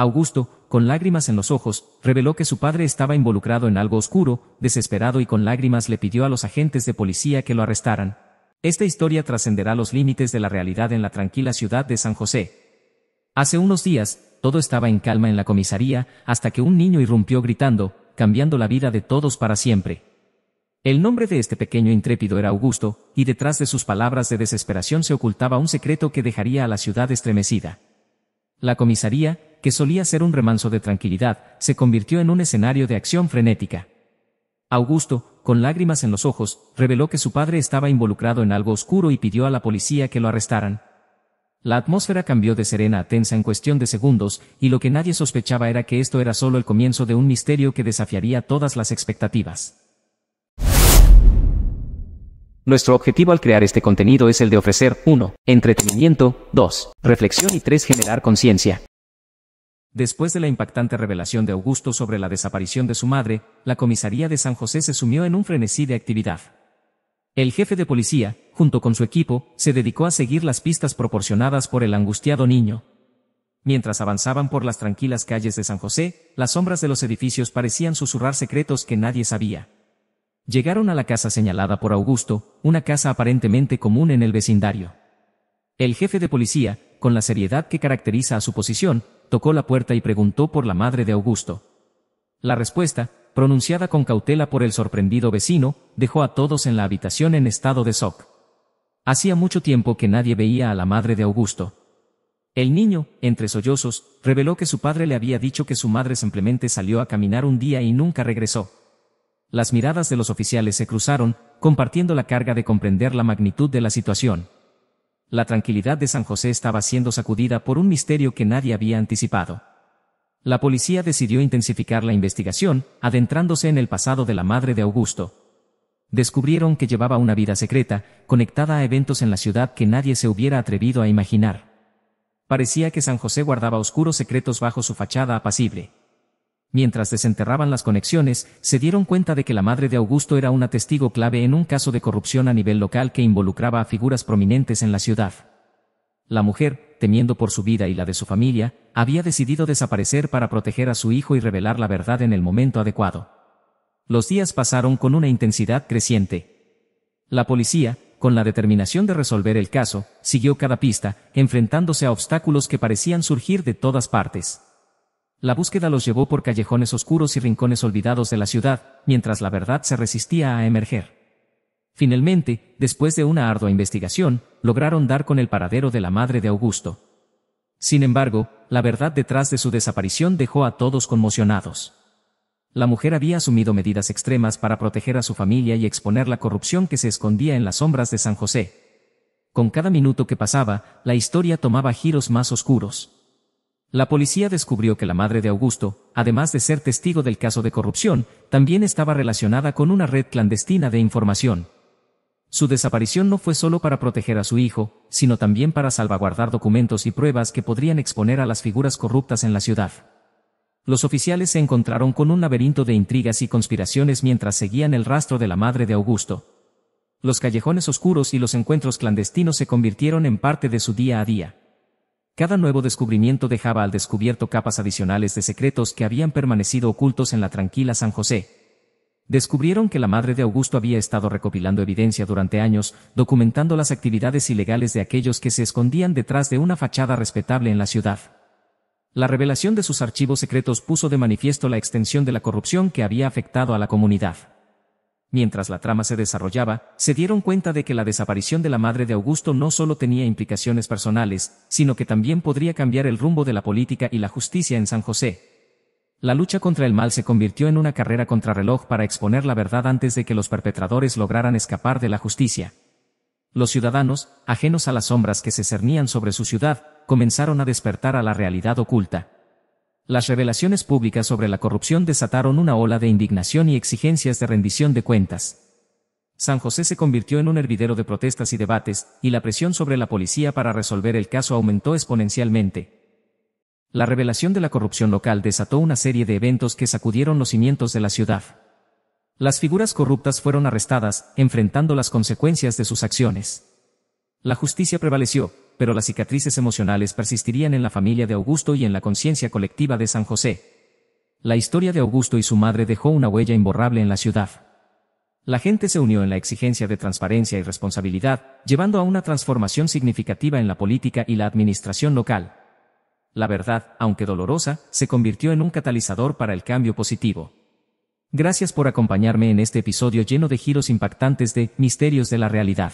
Augusto, con lágrimas en los ojos, reveló que su padre estaba involucrado en algo oscuro, desesperado y con lágrimas le pidió a los agentes de policía que lo arrestaran. Esta historia trascenderá los límites de la realidad en la tranquila ciudad de San José. Hace unos días, todo estaba en calma en la comisaría, hasta que un niño irrumpió gritando, cambiando la vida de todos para siempre. El nombre de este pequeño intrépido era Augusto, y detrás de sus palabras de desesperación se ocultaba un secreto que dejaría a la ciudad estremecida. La comisaría, que solía ser un remanso de tranquilidad, se convirtió en un escenario de acción frenética. Augusto, con lágrimas en los ojos, reveló que su padre estaba involucrado en algo oscuro y pidió a la policía que lo arrestaran. La atmósfera cambió de serena a tensa en cuestión de segundos, y lo que nadie sospechaba era que esto era solo el comienzo de un misterio que desafiaría todas las expectativas. Nuestro objetivo al crear este contenido es el de ofrecer 1. Entretenimiento, 2. Reflexión y 3. Generar conciencia. Después de la impactante revelación de Augusto sobre la desaparición de su madre, la comisaría de San José se sumió en un frenesí de actividad. El jefe de policía, junto con su equipo, se dedicó a seguir las pistas proporcionadas por el angustiado niño. Mientras avanzaban por las tranquilas calles de San José, las sombras de los edificios parecían susurrar secretos que nadie sabía. Llegaron a la casa señalada por Augusto, una casa aparentemente común en el vecindario. El jefe de policía, con la seriedad que caracteriza a su posición, tocó la puerta y preguntó por la madre de Augusto. La respuesta, pronunciada con cautela por el sorprendido vecino, dejó a todos en la habitación en estado de shock. Hacía mucho tiempo que nadie veía a la madre de Augusto. El niño, entre sollozos, reveló que su padre le había dicho que su madre simplemente salió a caminar un día y nunca regresó. Las miradas de los oficiales se cruzaron, compartiendo la carga de comprender la magnitud de la situación. La tranquilidad de San José estaba siendo sacudida por un misterio que nadie había anticipado. La policía decidió intensificar la investigación, adentrándose en el pasado de la madre de Augusto. Descubrieron que llevaba una vida secreta, conectada a eventos en la ciudad que nadie se hubiera atrevido a imaginar. Parecía que San José guardaba oscuros secretos bajo su fachada apacible. Mientras desenterraban las conexiones, se dieron cuenta de que la madre de Augusto era una testigo clave en un caso de corrupción a nivel local que involucraba a figuras prominentes en la ciudad. La mujer, temiendo por su vida y la de su familia, había decidido desaparecer para proteger a su hijo y revelar la verdad en el momento adecuado. Los días pasaron con una intensidad creciente. La policía, con la determinación de resolver el caso, siguió cada pista, enfrentándose a obstáculos que parecían surgir de todas partes. La búsqueda los llevó por callejones oscuros y rincones olvidados de la ciudad, mientras la verdad se resistía a emerger. Finalmente, después de una ardua investigación, lograron dar con el paradero de la madre de Augusto. Sin embargo, la verdad detrás de su desaparición dejó a todos conmocionados. La mujer había asumido medidas extremas para proteger a su familia y exponer la corrupción que se escondía en las sombras de San José. Con cada minuto que pasaba, la historia tomaba giros más oscuros. La policía descubrió que la madre de Augusto, además de ser testigo del caso de corrupción, también estaba relacionada con una red clandestina de información. Su desaparición no fue solo para proteger a su hijo, sino también para salvaguardar documentos y pruebas que podrían exponer a las figuras corruptas en la ciudad. Los oficiales se encontraron con un laberinto de intrigas y conspiraciones mientras seguían el rastro de la madre de Augusto. Los callejones oscuros y los encuentros clandestinos se convirtieron en parte de su día a día. Cada nuevo descubrimiento dejaba al descubierto capas adicionales de secretos que habían permanecido ocultos en la tranquila San José. Descubrieron que la madre de Augusto había estado recopilando evidencia durante años, documentando las actividades ilegales de aquellos que se escondían detrás de una fachada respetable en la ciudad. La revelación de sus archivos secretos puso de manifiesto la extensión de la corrupción que había afectado a la comunidad. Mientras la trama se desarrollaba, se dieron cuenta de que la desaparición de la madre de Augusto no solo tenía implicaciones personales, sino que también podría cambiar el rumbo de la política y la justicia en San José. La lucha contra el mal se convirtió en una carrera contrarreloj para exponer la verdad antes de que los perpetradores lograran escapar de la justicia. Los ciudadanos, ajenos a las sombras que se cernían sobre su ciudad, comenzaron a despertar a la realidad oculta. Las revelaciones públicas sobre la corrupción desataron una ola de indignación y exigencias de rendición de cuentas. San José se convirtió en un hervidero de protestas y debates, y la presión sobre la policía para resolver el caso aumentó exponencialmente. La revelación de la corrupción local desató una serie de eventos que sacudieron los cimientos de la ciudad. Las figuras corruptas fueron arrestadas, enfrentando las consecuencias de sus acciones. La justicia prevaleció, pero las cicatrices emocionales persistirían en la familia de Augusto y en la conciencia colectiva de San José. La historia de Augusto y su madre dejó una huella imborrable en la ciudad. La gente se unió en la exigencia de transparencia y responsabilidad, llevando a una transformación significativa en la política y la administración local. La verdad, aunque dolorosa, se convirtió en un catalizador para el cambio positivo. Gracias por acompañarme en este episodio lleno de giros impactantes de Misterios de la Realidad.